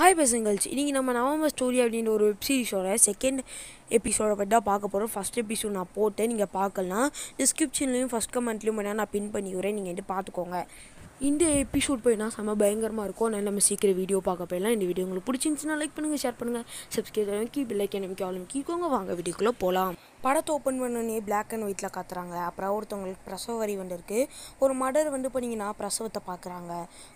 hi பசங்கள்ஸ் இன்றைக்கி நம்ம November story அப்படின்ற ஒரு வெப் சீரிஸோட செகண்ட் எபிசோடை பற்றி தான் பார்க்க போகிறோம் ஃபஸ்ட் எபிசோட் நான் போட்டேன் நீங்கள் பார்க்கலாம் டிஸ்கிரிப்ஷன்லேயும் ஃபஸ்ட் கமெண்ட்லேயும் வேணால் நான் பின் பண்ணி நீங்கள் வந்து பார்த்துக்கோங்க இந்த எபிசோட் போய்னா செம்ம பயங்கரமாக இருக்கும் அதனால் நம்ம சீக்கிரம் வீடியோ பார்க்க போயிடலாம் இந்த வீடியோ உங்களுக்கு பிடிச்சிருந்துச்சுன்னா லைக் பண்ணுங்கள் ஷேர் பண்ணுங்கள் சப்ஸ்கிரைப் பண்ணுங்கள் பில்லைக் எனக்கு அவ்வளோ கீக்கோங்க வாங்க வீடியோக்குள்ளே போகலாம் படத்தை ஓப்பன் பண்ணோடனே பிளாக் அண்ட் ஒயிட்டில் காத்துறாங்க அப்புறம் ஒருத்தவங்களுக்கு பிரசவ வரி வந்துருக்கு ஒரு மடர் வந்து பண்ணிங்கன்னா பிரசவத்தை பார்க்குறாங்க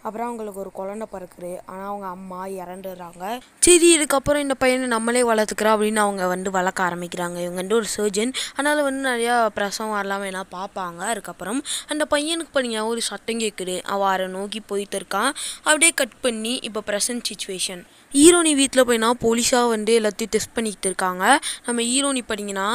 அப்புறம் அவங்களுக்கு ஒரு குழந்தை பிறக்குது ஆனால் அவங்க அம்மா இறந்துடுறாங்க சரி இதுக்கப்புறம் இந்த பையனை நம்மளே வளர்த்துக்கிறோம் அப்படின்னு அவங்க வந்து வளர்க்க ஆரம்பிக்கிறாங்க இவங்க வந்து ஒரு சர்ஜன் அதனால் வந்து நிறையா பிரசவம் வரலாம் வேணால் பார்ப்பாங்க அதுக்கப்புறம் அந்த பையனுக்கு பண்ணிங்க ஒரு சட்டம் கேட்குது அவள் அரை நோக்கி போயிட்டு இருக்கான் அப்படியே கட் பண்ணி இப்போ ப்ரெசன்ட் சுச்சுவேஷன் ஈரோனி வீட்டில் போய்னா போலீஸாக வந்து எல்லாத்தையும் டெஸ்ட் பண்ணிக்கிட்டு இருக்காங்க நம்ம ஈரோனி படிங்கன்னா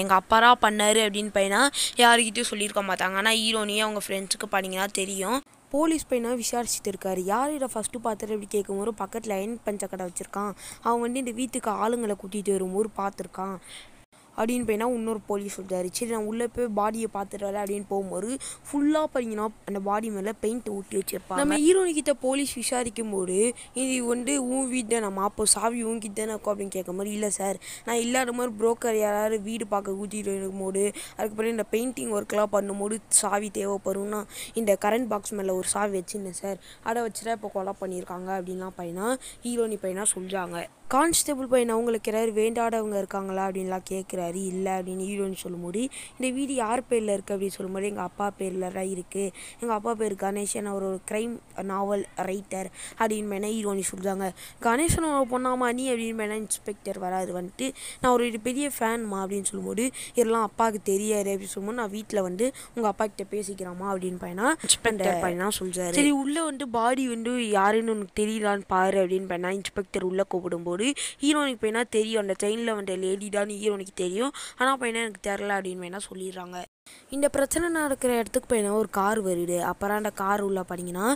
எங்கள் அப்பாரா பண்ணார் அப்படின்னு போய்னா யாருக்கிட்டையும் சொல்லியிருக்க மாட்டாங்க ஆனால் ஈரோனியே அவங்க ஃப்ரெண்ட்ஸுக்கு படிங்கன்னா தெரியும் போலீஸ் பையனை விசாரிச்சுட்டு இருக்காரு யார் இதை ஃபஸ்ட்டு பார்த்துட்டு அப்படி கேட்கும்போது பக்கத்தில் அயன் பஞ்ச கடை வச்சுருக்கான் அவன் வந்து இந்த வீட்டுக்கு ஆளுங்களை கூட்டிகிட்டு வரும்போது பார்த்துருக்கான் அப்படின்னு போயினா இன்னொரு போலீஸ் சொல்கிறாரு சரி நான் உள்ளே போய் பாடியை பார்த்துட்டு அப்படின்னு போகும்போது ஃபுல்லாக பார்த்தீங்கன்னா அந்த பாடி மேலே பெயிண்ட் ஊட்டி வச்சிருப்பாங்க நம்ம ஹீரோனிக்கிட்ட போலீஸ் விசாரிக்கும் போது இது வந்து உன் வீட்டை நம்ம அப்போ சாவி உங்ககிட்ட இருக்கும் அப்படின்னு கேட்க மாதிரி இல்லை சார் நான் இல்லாத மாதிரி புரோக்கர் யாராவது வீடு பார்க்க கூட்டிகிட்டு இருக்கும்போது அதுக்கப்புறம் இந்த பெயிண்டிங் ஒர்க்லாம் பண்ணும்போது சாவி தேவைப்படும்னா இந்த கரண்ட் பாக்ஸ் மேலே ஒரு சாவி வச்சுருந்தேன் சார் அதை வச்சுட்டா இப்போ கொலை பண்ணியிருக்காங்க அப்படின்லாம் பையனா ஹீரோனி பையனா சொல்கிறாங்க கான்ஸ்டபிள் பையன் அவங்களுக்கு யாராவது வேண்டாடவங்க இருக்காங்களா அப்படின்லாம் கேட்குறாரு இல்லை அப்படின்னு ஹீரோன்னு சொல்லும்போது இந்த வீடு யார் பேரில் இருக்குது அப்படின்னு சொல்லும்போது எங்கள் அப்பா பேரில் தான் இருக்குது எங்கள் அப்பா பேர் கணேசன் அவர் ஒரு க்ரைம் நாவல் ரைட்டர் அப்படின்னு மேனே ஹீரோனி சொல்லுறாங்க கணேசன் ஒரு பொண்ணாமா நீ அப்படின்னு மேனே இன்ஸ்பெக்டர் வராது வந்துட்டு நான் ஒரு பெரிய ஃபேன்மா அப்படின்னு சொல்லும்போது இதெல்லாம் அப்பாவுக்கு தெரியாது அப்படின்னு சொல்லும்போது நான் வீட்டில் வந்து உங்கள் அப்பா கிட்ட பேசிக்கிறாமா அப்படின்னு பையனா பையனா சொல்கிறாரு சரி உள்ளே வந்து பாடி வந்து யாருன்னு உனக்கு தெரியலான்னு பாரு அப்படின்னு பையனா இன்ஸ்பெக்டர் உள்ளே கூப்பிடும்போது போகும்போது ஹீரோனுக்கு போய்னா தெரியும் அந்த ட்ரெயினில் வந்த லேடி தான் ஹீரோனுக்கு தெரியும் ஆனால் போய்னா எனக்கு தெரில அப்படின்னு வேணால் சொல்லிடுறாங்க இந்த பிரச்சனை நடக்கிற இடத்துக்கு போயினா ஒரு கார் வருது அப்புறம் அந்த கார் உள்ள பார்த்தீங்கன்னா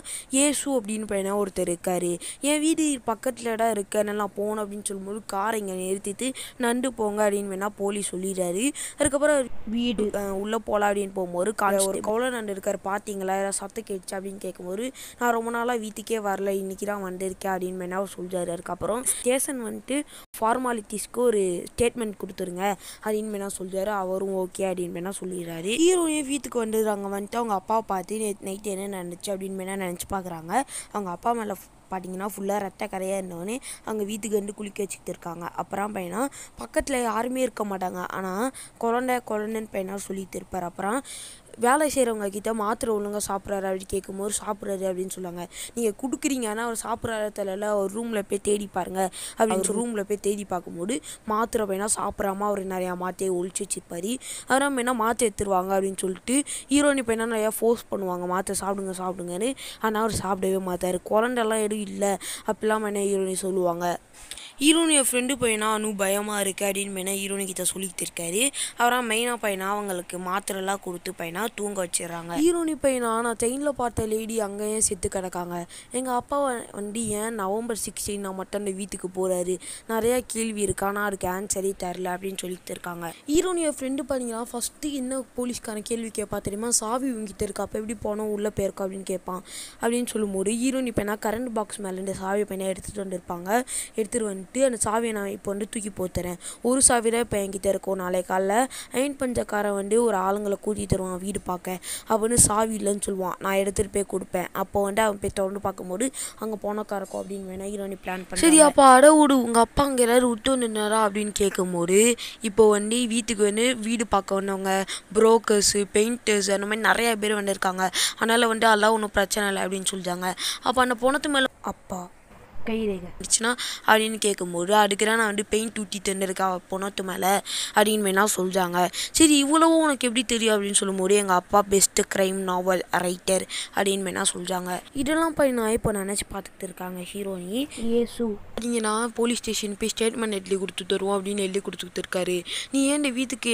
ஏசு அப்படின்னு போயினா ஒருத்தர் இருக்கார் என் வீடு பக்கத்தில் இடம் இருக்க நல்லா போகணும் அப்படின்னு சொல்லும்போது காரை இங்கே நிறுத்திட்டு நண்டு போங்க அப்படின்னு வேணால் போலீஸ் சொல்லிடுறாரு அதுக்கப்புறம் வீடு உள்ளே போகலாம் அப்படின்னு போகும்போது காலை ஒரு கவுளை நண்டு இருக்கார் பார்த்தீங்களா ஏதாவது சத்தம் கேட்டுச்சு அப்படின்னு கேட்கும்போது நான் ரொம்ப நாளாக வீட்டுக்கே வரல இன்னைக்கு தான் வந்திருக்கேன் அப்படின்னு வேணா அவர் சொல்கிறாரு அதுக்கப்புறம் ஸ்டேஷன் வந்துட்டு ஃபார்மாலிட்டிஸ்க்கு ஒரு ஸ்டேட்மெண்ட் கொடுத்துருங்க அப்படின்னு வேணா சொல்கிறாரு அவரும் ஓகே அப்படின்னு வேணா சொல்லிடுறாரு பண்ணியிருக்காரு ஹீரோயும் வீட்டுக்கு வந்துடுறாங்க வந்துட்டு அவங்க அப்பாவை பார்த்து நேற்று நைட் என்ன நினச்சி அப்படின்னு மேலே நினச்சி பார்க்குறாங்க அவங்க அப்பா மேலே பார்த்தீங்கன்னா ஃபுல்லாக ரத்த கரையாக இருந்தவொடனே அவங்க வீட்டுக்கு வந்து குளிக்க வச்சுக்கிட்டு இருக்காங்க அப்புறம் பையனா பக்கத்தில் யாருமே இருக்க மாட்டாங்க ஆனால் குழந்தை குழந்தைன்னு பையனாக சொல்லிட்டு இருப்பார் அப்புறம் வேலை செய்கிறவங்க கிட்ட மாத்திரை ஒழுங்காக சாப்பிட்றாரு அப்படின்னு கேட்கும்போது சாப்பிட்றாரு அப்படின்னு சொல்லுவாங்க நீங்கள் கொடுக்குறீங்க ஆனால் அவர் சாப்பிட்ற இடத்துல ஒரு ரூமில் போய் தேடி பாருங்க அப்படின்னு ரூமில் போய் தேடி பார்க்கும்போது மாத்திரை போயினா சாப்பிட்றாம அவர் நிறையா மாத்தையை ஒழிச்சு வச்சிருப்பார் அதனால் போயினா மாத்திரை எடுத்துருவாங்க அப்படின்னு சொல்லிட்டு ஹீரோனி போயினா நிறையா ஃபோர்ஸ் பண்ணுவாங்க மாத்திரை சாப்பிடுங்க சாப்பிடுங்கன்னு ஆனால் அவர் சாப்பிடவே மாட்டார் குழந்தைலாம் எதுவும் இல்லை அப்படிலாம் வேணா ஹீரோனி சொல்லுவாங்க ஹீரோனிய ஃப்ரெண்டு பையனா அனு பயமாக இருக்குது அப்படின்னு மெயினாக ஹீரோனி கிட்ட சொல்லிக்கிட்டு இருக்காரு அவரான் மெயினாக பையனா அவங்களுக்கு மாத்திரைலாம் கொடுத்து பையனா தான் தூங்க வச்சிடறாங்க ஹீரோனி பையனா நான் ட்ரெயினில் பார்த்த லேடி அங்கேயே செத்து கிடக்காங்க எங்கள் அப்பா வண்டி ஏன் நவம்பர் சிக்ஸ்டீன் நான் மட்டும் அந்த வீட்டுக்கு போகிறாரு நிறையா கேள்வி இருக்கு ஆனால் அதுக்கு ஆன்சரே தரல அப்படின்னு சொல்லிட்டு இருக்காங்க ஹீரோனியோட ஃப்ரெண்டு பார்த்தீங்கன்னா ஃபஸ்ட்டு என்ன போலீஸ்கான கேள்வி கேட்பா தெரியுமா சாவி உங்ககிட்ட இருக்கா அப்போ எப்படி போனோம் உள்ளே போயிருக்கோம் அப்படின்னு கேட்பான் அப்படின்னு சொல்லும்போது ஹீரோனி பையனா கரண்ட் பாக்ஸ் மேலே இந்த சாவி பையனை எடுத்துகிட்டு வந்துருப்பாங்க எடுத்துகிட்டு வந்துட்டு அந்த சாவியை நான் இப்போ வந்து தூக்கி போத்துறேன் ஒரு சாவியில் இப்போ என்கிட்ட இருக்கும் நாளை காலைல அயன் பஞ்சக்காரன் வந்து ஒரு ஆளுங்களை கூட்டி தருவான் வீடு திறந்து பார்க்க அவனு சாவி இல்லைன்னு சொல்லுவான் நான் எடுத்துகிட்டு போய் கொடுப்பேன் அப்போ வந்து அவன் போய் திறந்து பார்க்கும்போது அங்கே போனக்கா இருக்கும் அப்படின்னு வேணா ஹீரோனி பிளான் பண்ணி சரி அப்போ விடு உங்கள் அப்பா அங்கே எல்லாரும் விட்டு நின்னாரா அப்படின்னு கேட்கும்போது இப்போ வந்து வீட்டுக்கு வந்து வீடு பார்க்க வந்தவங்க புரோக்கர்ஸு பெயிண்டர்ஸ் அந்த மாதிரி நிறையா பேர் வந்துருக்காங்க அதனால் வந்து அதெல்லாம் ஒன்றும் பிரச்சனை இல்லை அப்படின்னு சொல்லிட்டாங்க அப்போ அந்த போனத்து மேலே அப்பா கயிறுகள் அப்படின்னு கேட்கும்போது அதுக்கு நான் வந்து பெயிண்ட் ஊட்டி தந்துருக்கா பொணத்து மேலே அப்படின்னு வேணால் சொல்கிறாங்க சரி இவ்வளவும் உனக்கு எப்படி தெரியும் அப்படின்னு சொல்லும்போது எங்கள் அப்பா பெஸ்ட்டு க்ரைம் நாவல் ரைட்டர் அப்படின்னு வேணால் சொல்கிறாங்க இதெல்லாம் போய் நான் இப்போ நினச்சி பார்த்துட்டு இருக்காங்க ஹீரோனி ஏசு நீங்கள்ண்ணா போலீஸ் ஸ்டேஷன் போய் ஸ்டேட்மெண்ட் எழுதி கொடுத்து தருவோம் அப்படின்னு எழுதி கொடுத்து கொடுத்துருக்காரு நீ ஏன் இந்த வீட்டுக்கு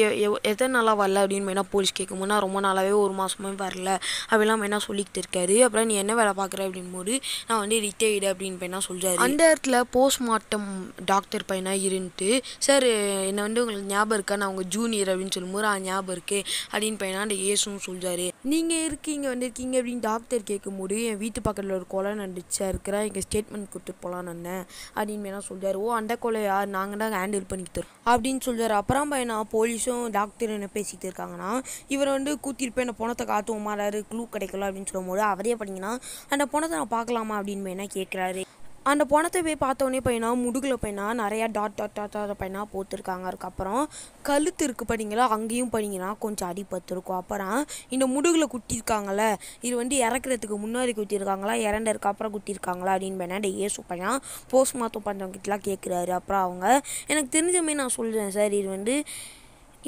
எத்தனை நாளாக வரல அப்படின்னு வேணால் போலீஸ் கேட்கும்போது ரொம்ப நாளாகவே ஒரு மாதமே வரல அப்படிலாம் வேணா சொல்லிக்கிட்டு இருக்காரு அப்புறம் நீ என்ன வேலை பார்க்குற போது நான் வந்து ரிட்டையர்டு அப்படின்னு பையனா சொல்கிறாரு அந்த இடத்துல போஸ்ட்மார்ட்டம் டாக்டர் பையனாக இருந்துட்டு சார் என்னை வந்து உங்களுக்கு ஞாபகம் இருக்கா நான் உங்கள் ஜூனியர் அப்படின்னு சொல்லும்போது ஆ ஞாபகம் இருக்கு அப்படின்னு பையனா அந்த ஏசும் சொல்கிறாரு நீங்கள் இருக்கீங்க வந்திருக்கீங்க அப்படின்னு டாக்டர் கேட்கும்போது என் வீட்டு பக்கத்தில் ஒரு கொலை நடிச்சா இருக்கிறேன் எங்கள் ஸ்டேட்மெண்ட் கொடுத்துட்டு போகலான்னு அப்படின்னு வேணால் சொல்கிறார் ஓ அந்த கொலை யார் நாங்கள் தான் ஹேண்டில் பண்ணிக்கிட்டு இருக்கோம் அப்படின்னு சொல்கிறார் அப்புறம் பையனா போலீஸும் டாக்டர் என்ன பேசிகிட்டு இருக்காங்கன்னா இவர் வந்து கூத்திருப்பேன் என்ன பணத்தை காத்து மாறாரு க்ளூ கிடைக்கல அப்படின்னு சொல்லும்போது அவரே பண்ணிங்கன்னா அந்த பணத்தை நான் பார்க்கலாமா அப்படின்னு வேணால் கேட்குறாரு அந்த பணத்தை போய் பார்த்தோன்னே பையனா முடுகில் பையனா நிறையா டாட் டாட் டாட் டாட் பையனா போத்திருக்காங்க அதுக்கப்புறம் கழுத்து இருக்குது படிங்களா அங்கேயும் பண்ணிங்கன்னா கொஞ்சம் அடிபத்திருக்கும் அப்புறம் இந்த முடுகில் குட்டியிருக்காங்கள இது வந்து இறக்குறதுக்கு முன்னாடி குத்திருக்காங்களா இறண்டதுக்கு அப்புறம் குத்திருக்காங்களா அப்படின்னு பையனா இந்த ஏசு பையனா போஸ்ட் மாத்தம் பண்ணுறவங்கிட்டலாம் கேட்குறாரு அப்புறம் அவங்க எனக்கு தெரிஞ்சமே நான் சொல்கிறேன் சார் இது வந்து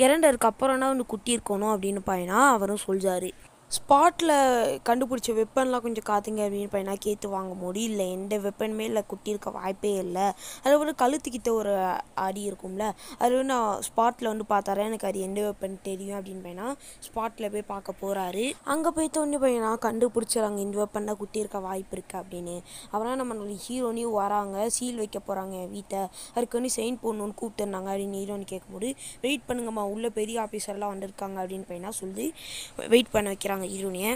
இறண்டதுக்கு அப்புறம் தான் வந்து குட்டியிருக்கணும் அப்படின்னு பையனா அவரும் சொல்கிறாரு ஸ்பாட்டில் கண்டுபிடிச்ச வெப்பன்லாம் கொஞ்சம் காத்துங்க அப்படின்னு பையனா கேட்டு வாங்க முடியல எந்த வெப்பனுமே இல்லை குட்டி இருக்க வாய்ப்பே இல்லை அதில் வந்து கழுத்துக்கிட்ட ஒரு அடி இருக்கும்ல அதில் வந்து நான் ஸ்பாட்டில் வந்து பார்த்தாரு எனக்கு அது எந்த வெப்பன் தெரியும் அப்படின்னு பையனா ஸ்பாட்டில் போய் பார்க்க போகிறாரு அங்கே போய் தோண்டி பையனா கண்டுபிடிச்சாங்க இந்த வெப்பன் குட்டி இருக்க வாய்ப்பு இருக்குது அப்படின்னு அப்புறம் நம்ம ஹீரோனையும் வராங்க சீல் வைக்க போகிறாங்க என் வீட்டை அதுக்கு வந்து செயின் போடணும்னு கூப்பிட்டுருந்தாங்க அப்படின்னு ஹீரோன்னு கேட்கும்போது வெயிட் பண்ணுங்கம்மா உள்ள பெரிய ஆஃபீஸர்லாம் வந்திருக்காங்க அப்படின்னு பையனா சொல்லி வெயிட் பண்ண வைக்கிறாங்க இருனே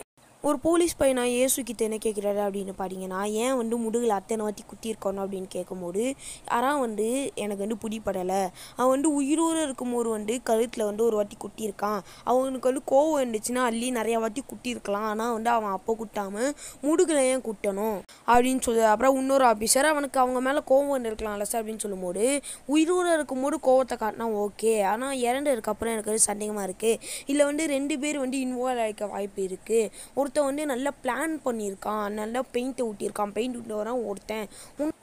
ஒரு போலீஸ் பையனா ஏசு கிட்ட என்ன கேட்குறாரு அப்படின்னு பார்த்தீங்கன்னா ஏன் வந்து முடுகில் அத்தனை வாத்தி குத்திருக்கணும் அப்படின்னு கேட்கும்போது யாராவது வந்து எனக்கு வந்து பிடிப்படலை அவன் வந்து உயிரோடு இருக்கும்போது வந்து கழுத்தில் வந்து ஒரு வாட்டி குட்டியிருக்கான் அவனுக்கு வந்து கோவம் இருந்துச்சுன்னா அள்ளி நிறையா வாட்டி குட்டியிருக்கலாம் ஆனால் வந்து அவன் அப்போ குட்டாமல் முடுகளை ஏன் குட்டணும் அப்படின்னு சொல்லி அப்புறம் இன்னொரு ஆஃபீஸர் அவனுக்கு அவங்க மேலே கோவம் இருக்கலாம்ல சார் அப்படின்னு சொல்லும்போது உயிரோடு இருக்கும்போது கோவத்தை காட்டினா ஓகே ஆனால் இறண்டு அப்புறம் எனக்கு வந்து சந்தேகமாக இருக்குது இல்லை வந்து ரெண்டு பேர் வந்து இன்வால்வ் ஆகிக்க வாய்ப்பு இருக்குது ஒருத்தன் வந்து நல்லா பிளான் பண்ணியிருக்கான் நல்லா பெயிண்ட்டை ஊட்டியிருக்கான் பெயிண்ட் ஊட்டி வரான் ஒருத்தன்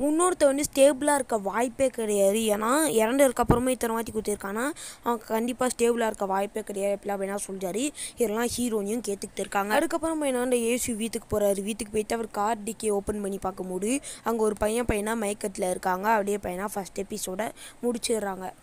இன்னொருத்தன் வந்து ஸ்டேபிளாக இருக்க வாய்ப்பே கிடையாது ஏன்னா இறந்ததுக்கு அப்புறமே இத்தனை வாட்டி கொடுத்துருக்காங்கன்னா அவன் கண்டிப்பாக ஸ்டேபிளாக இருக்க வாய்ப்பே கிடையாது எப்படிலாம் அப்படின்னா சொல்லிச்சாரு இதெல்லாம் ஹீரோனையும் கேட்டுக்கிட்டு இருக்காங்க அதுக்கப்புறம் என்ன அந்த ஏசு வீட்டுக்கு போகிறாரு வீட்டுக்கு போயிட்டு அவர் கார் டிக்கியை ஓப்பன் பண்ணி பார்க்கும்போது அங்கே ஒரு பையன் பையனாக மயக்கத்தில் இருக்காங்க அப்படியே பையனாக ஃபஸ்ட் எபிசோட முடிச்சிடுறாங்க